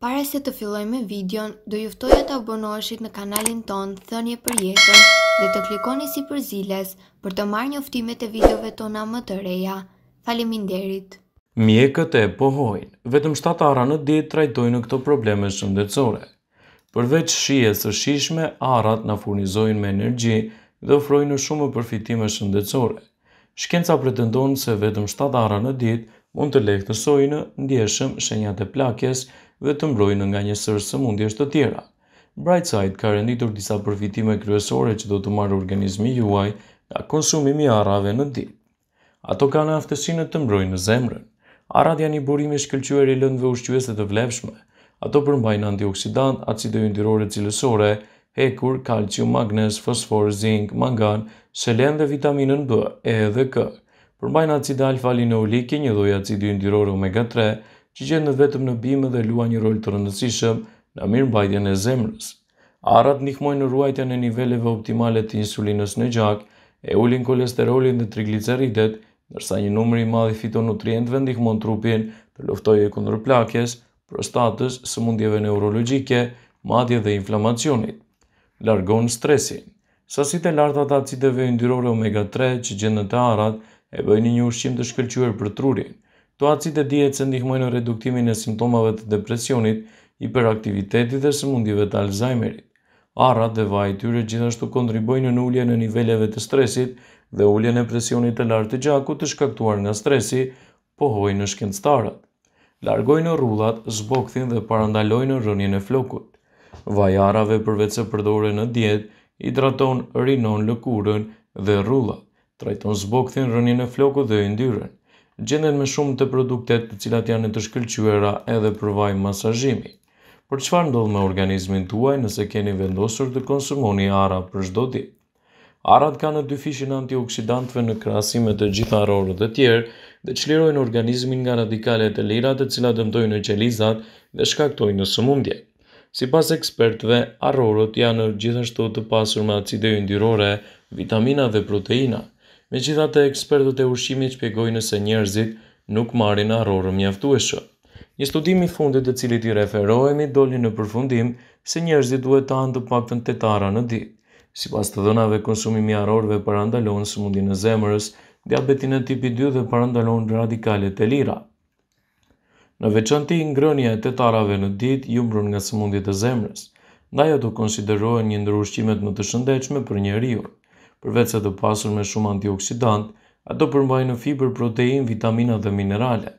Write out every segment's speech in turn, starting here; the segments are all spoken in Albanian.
Pare se të filloj me videon, do juftoj e të abonoshit në kanalin ton, thënje për jetën dhe të klikoni si për ziles për të marrë një uftimet e videove tona më të reja. Faleminderit! Mjekët e pohojnë, vetëm 7 ara në ditë trajtojnë në këto probleme shëndetsore. Përveç shie së shishme, arat në furnizojnë me energji dhe ofrojnë në shumë përfitime shëndetsore. Shkenca pretendonë se vetëm 7 ara në ditë mund të lehtësojnë, ndjeshëm, e plakjes, dhe të mbrojnë nga një sërë së mundjesht të tjera. Brightside ka renditur disa përfitime kryesore që do të marrë organizmi juaj nga konsumimi arave në dit. Ato ka në aftësinë të mbrojnë në zemrën. Arat janë i burimi shkëllqyër i lëndve ushqyëse të vlefshme. Ato përmbajnë antioksidant, acide yndyrore cilësore, hekur, kalcium, magnez, fosfor, zinc, mangan, selen dhe vitaminën B, E dhe K. Përmbajnë acide alfa-linoliki, një dojë acide yndyrore omega 3, që në vetëm në bimë dhe lua një rol të rëndësishëm në mirë mbajtjen e zemrës. Arat ndihmojnë në ruajtjen në niveleve optimale të insulinës në gjak, e ulin kolesterolin dhe trigliceridet, nërsa një numëri madhi fitonutrientve ndihmon trupin të luftojë e kundër plakjes, prostatës, sëmundjeve neurologike, madje dhe inflamacionit. Largon stresin. Sasit e larta të acideve ndyrore omega 3 që gjendën të arat e bëjnë një ushqim të shkëllqyër për trurin, Tuacit e dihet se ndihmojnë në reduktimin e simptomave të depresionit, hiperaktivitetit dhe sëmundjeve të Alzheimerit. Arrat dhe vaj tyre gjithashtu kontribuojnë në uljen e niveleve të stresit dhe uljen e presionit të lartë të gjakut të shkaktuar nga stresi, pohojnë në shkencëtarët. Largojnë rullat, zbokthin dhe parandalojnë rënien e flokut. Vajarave i arrave se përdoren në diet, hidraton, rinon lëkurën dhe rullat, trajton zbokthin, rënien e flokut dhe yndyrën gjenden me shumë të produktet të cilat janë të shkëllqyera edhe përvaj masajimi. Për qëfar ndodhë me organizmin tuaj nëse keni vendosur të konsumoni ara për shdo dit? Arat ka në dy fishin antioksidantve në krasimet të arorët dhe tjerë dhe qlirojnë organizmin nga radikalet e lirat të cilat dëmdojnë në qelizat dhe shkaktojnë në sëmundje. Si pas ekspertve, arorët janë gjithashtu të pasur me acide yndyrore, vitamina dhe proteina – Me gjitha të ekspertët e ushqimit shpjegojnë se njerëzit nuk marin arorë mjaftueshë. Një studimi fundit të cilit i referohemi doli në përfundim se njerëzit duhet të anë të paktën të tara në di. Si pas të dhënave konsumimi arorëve për andalonë së mundin e zemërës, diabetin e tipi 2 dhe për andalon radikalit e lira. Në veçanti, ngrënja e të tarave në dit ju mbrun nga së mundit e zemërës, da jo të konsiderohen një ndërushqimet më të shëndechme për njeriur përveç sa të pasur me shumë antioksidant, ato përmbajnë në fibër protein, vitamina dhe minerale.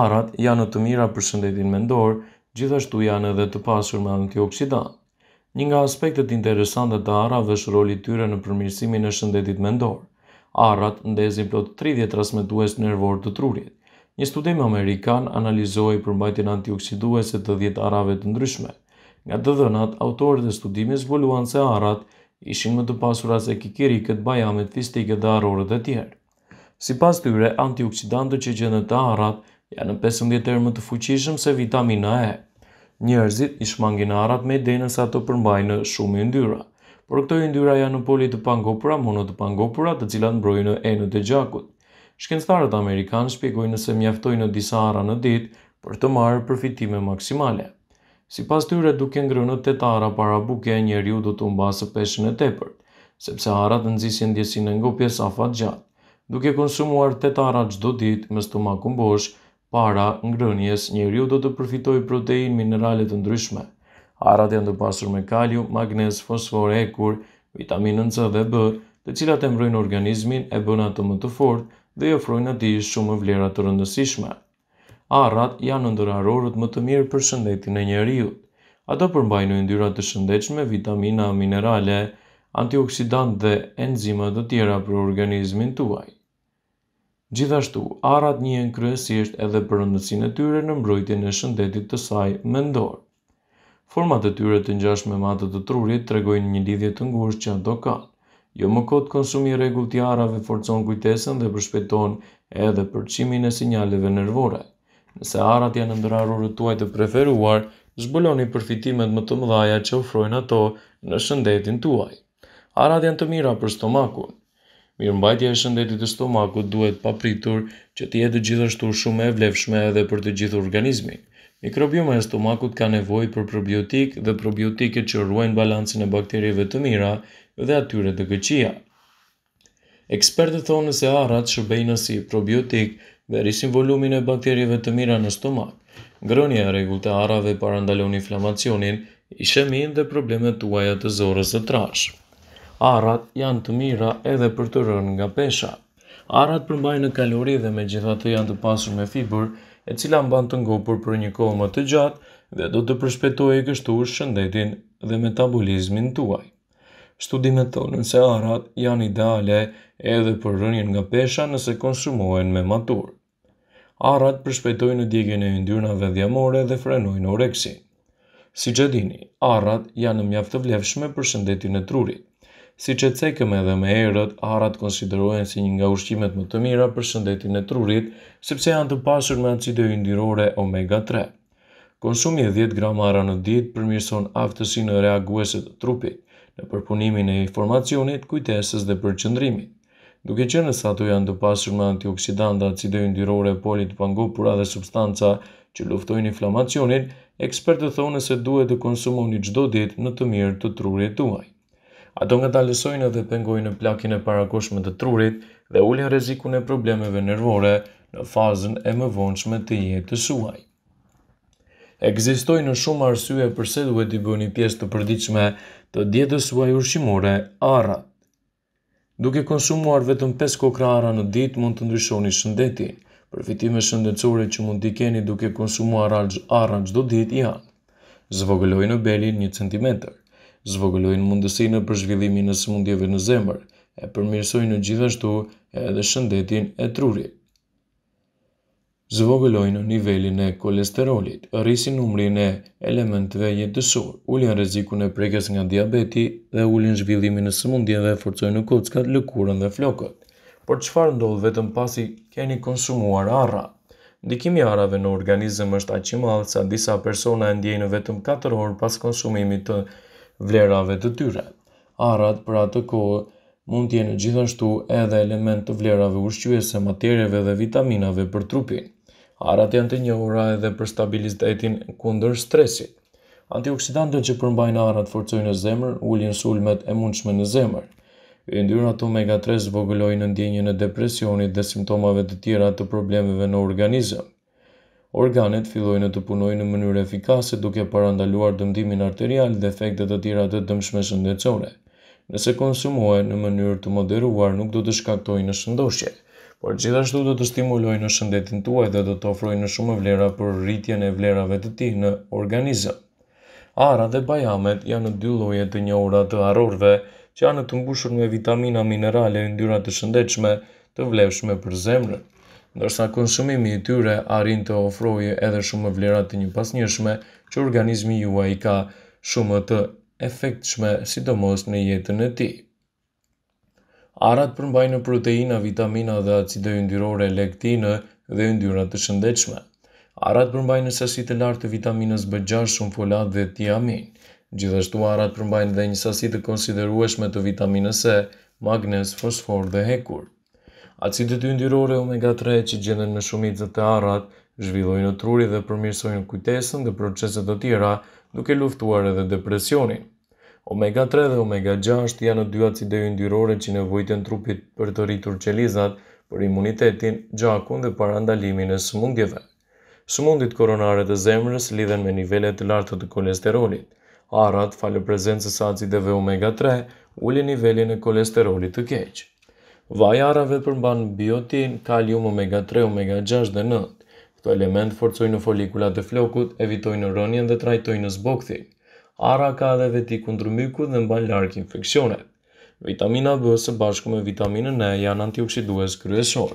Arrat janë të mira për shëndetin mendor, gjithashtu janë edhe të pasur me antioksidant. Një nga aspektet interesante të arrave është roli tyre në përmirësimin e shëndetit mendor. Arrat ndezin plot 30 transmetues nervor të trurit. Një studim amerikan analizoi përmbajtjen antioksiduese të 10 arrave të ndryshme. Nga të dhënat, autorët e studimit zbuluan se arrat ishin më të pasura se kikiri këtë bajamit fistike dhe arorët dhe tjerë. Si pas tyre, antioksidantët që gjënë të arat janë në 15 erë më të fuqishëm se vitamina E. Njerëzit i shmangin arat me denën sa të në shumë i ndyra. Por këto i ndyra janë në poli të pangopura, monot të pangopura të cilat në brojnë në enë të gjakut. Shkenstarët Amerikanë shpjegojnë nëse mjaftojnë në disa ara në ditë për të marë përfitime maksimale. Si pas tyre duke ngrënë të të ara para buke e njeri u du të mbasë peshën e tepër, sepse ara të nëzisi ndjesi në ngopje sa fat gjatë. Duke konsumuar të të ara gjdo ditë, më stuma kumbosh, para ngrënjes njeri u du të përfitoj protein mineralet të ndryshme. Ara janë të pasur me kalium, magnes, fosfor, ekur, vitaminën C dhe B, të cilat e mbrojnë organizmin e bëna të më të fort dhe jofrojnë ati shumë vlerat të rëndësishme arrat janë ndër harorët më të mirë për shëndetin e njeriut. Ato përmbajnë yndyra të shëndetshme, vitamina, minerale, antioksidant dhe enzima të tjera për organizmin tuaj. Gjithashtu, arrat njihen kryesisht edhe për rëndësinë e tyre në mbrojtjen e shëndetit të saj mendor. Format e tyre të ngjashme me matët të trurit tregojnë një lidhje të ngushtë që ato kanë. Jo më kot konsumi i rregullt i arrave forcon kujtesën dhe përshpejton edhe përçimin e sinjaleve nervore. Nëse arat janë ndër arrorët tuaj të preferuar, zbuloni përfitimet më të mëdha që ofrojnë ato në shëndetin tuaj. Arat janë të mira për stomakun. Mirëmbajtja e shëndetit të stomakut duhet papritur që të jetë gjithashtu shumë e vlefshme edhe për të gjithë organizmin. Mikrobiomi e stomakut ka nevojë për probiotik dhe probiotike që ruajnë balancën e bakterieve të mira dhe atyre të këqija. Ekspertët thonë se arrat shërbejnë si probiotik verisin volumin e bakterjeve të mira në stomak, ngrënja e regull të arave para ndalon inflamacionin, ishëmin dhe problemet tuaja të zorës dhe trash. Arat janë të mira edhe për të rënë nga pesha. Arat përmbajnë në kalori dhe me gjitha të janë të pasur me fibër, e cila mban të ngopur për një kohë më të gjatë dhe do të përshpetoj e kështu shëndetin dhe metabolizmin tuaj. Studimet thonë se arat janë ideale edhe për rënjën nga pesha nëse konsumohen me maturë arrat përshpejtojnë në djegjen e yndyrnave dhjamore dhe frenojnë oreksin. Si që dini, arrat janë në mjaftë të vlefshme për shëndetin e trurit. Si që cekëm edhe me erët, arrat konsiderohen si një nga ushqimet më të mira për shëndetin e trurit, sepse janë të pasur me acide yndyrore omega-3. Konsumi e 10 gram arra në ditë përmirëson aftësi në reaguese të trupit, në përpunimin e informacionit, kujtesës dhe përqëndrimit duke qenë se ato janë të pasur me antioksidanta, acidojë polit, pangopura dhe substanca që luftojnë inflamacionin, ekspertët thonë se duhet të konsumoni çdo ditë në të mirë të trurit tuaj. Ato nga talësojnë dhe pengojnë në plakin e parakoshme të trurit dhe ullin rezikune e problemeve nervore në fazën e më vonshme të jetë të suaj. Egzistoj në shumë arsye përse duhet i bëni pjesë të përdiqme të djetës suaj ushqimore arat. Duke konsumuar vetëm 5 kokra ara në dit mund të ndryshoni shëndetin, përfitime shëndetësore që mund t'i keni duke konsumuar ara në gjdo dit janë, zvogëlloj në belin 1 cm, zvogëlloj në mundësi në përshvillimin në sëmundjeve në zemër e përmirsoj në gjithashtu edhe shëndetin e trurit zvogëlojnë nivelin e kolesterolit, rrisin numrin e elementve jetësor, ulin rrezikun e prekjes nga diabeti dhe ulin zhvillimin e sëmundjeve dhe forcojnë në kockat lëkurën dhe flokët. Por çfarë ndodh vetëm pasi keni konsumuar arra? Ndikimi i arrave në organizëm është aq i madh sa disa persona e ndjejnë vetëm 4 orë pas konsumimit të vlerave të tyre. Arrat për atë kohë mund të jenë gjithashtu edhe element të vlerave ushqyese, materieve dhe vitaminave për trupin. Arat janë të njohura edhe për stabilitetin kundër stresit. Antioksidantët që përmbajnë arat forcojnë në zemër, ulin sulmet e mundshme në zemër. Yndyrat omega-3 zvogëlojnë ndjenjën e depresionit dhe simptomave të tjera të problemeve në organizëm. Organet fillojnë të punojnë në mënyrë efikase duke parandaluar dëmdimin arterial dhe efektet të tjera të dëmshme shëndetësore. Nëse konsumohen në mënyrë të moderuar, nuk do të shkaktojnë në shëndoshje por gjithashtu do të stimuloj në shëndetin tuaj dhe do të ofroj në shumë vlera për rritjen e vlerave të ti në organizëm. Ara dhe bajamet janë dy lloje të njohura të arorve që janë të mbushur me vitamina, minerale e ndyra të shëndetshme të vlefshme për zemrën. Ndërsa konsumimi i tyre arrin të ofrojë edhe shumë vlera të një pasnjëshme që organizmi juaj ka shumë të efektshme sidomos në jetën e ti. Arat përmbajnë proteina, vitamina dhe acide yndyrore, lektinë dhe yndyra të shëndetshme. Arat përmbajnë sasi të lartë të vitaminës B6, shumë folat dhe tiamin. Gjithashtu arat përmbajnë dhe një sasi të konsiderueshme të vitaminës E, magnez, fosfor dhe hekur. Acidet yndyrore omega 3 që gjenden në dhe të arat zhvillojnë të truri dhe përmirësojnë kujtesën dhe proceset të tjera duke luftuar edhe depresionin. Omega 3 dhe omega 6 janë në dy acide yndyrore që nevojtën trupit për të rritur qelizat për imunitetin, gjakun dhe parandalimin e sëmundjeve. Sëmundit koronare të zemrës lidhen me nivellet të lartë të kolesterolit. Arat, falë prezencës acideve omega 3, ullin nivellin e kolesterolit të keqë. Vaj arave përmban biotin, kalium omega 3, omega 6 dhe 9. Këto element forcojnë në folikulat e flokut, evitojnë në rënjen dhe trajtojnë në zbokthin ara ka edhe veti kundër myku dhe mban larg infeksionet. Vitamina B së bashku me vitaminën E janë antioksidues kryesor.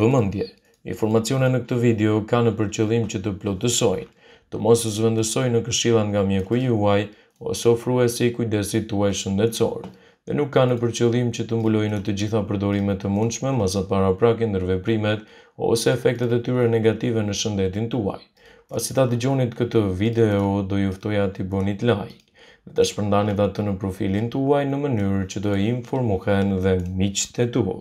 Vëmendje. Informacione në këtë video kanë për qëllim që të plotësojnë, të mos të në këshillat nga mjeku juaj ose ofruesi i kujdesit tuaj shëndetësor dhe nuk kanë për qëllim që të mbulojnë të gjitha përdorimet të mundshme mazat para prakin ndër ose efektet e tyre negative në shëndetin tuaj. Pasi ta dëgjoni këtë video, do ju ftoja të bonit like. Dhe të shpërndani dhe të në profilin të uaj në mënyrë që do informohen dhe miqtë të të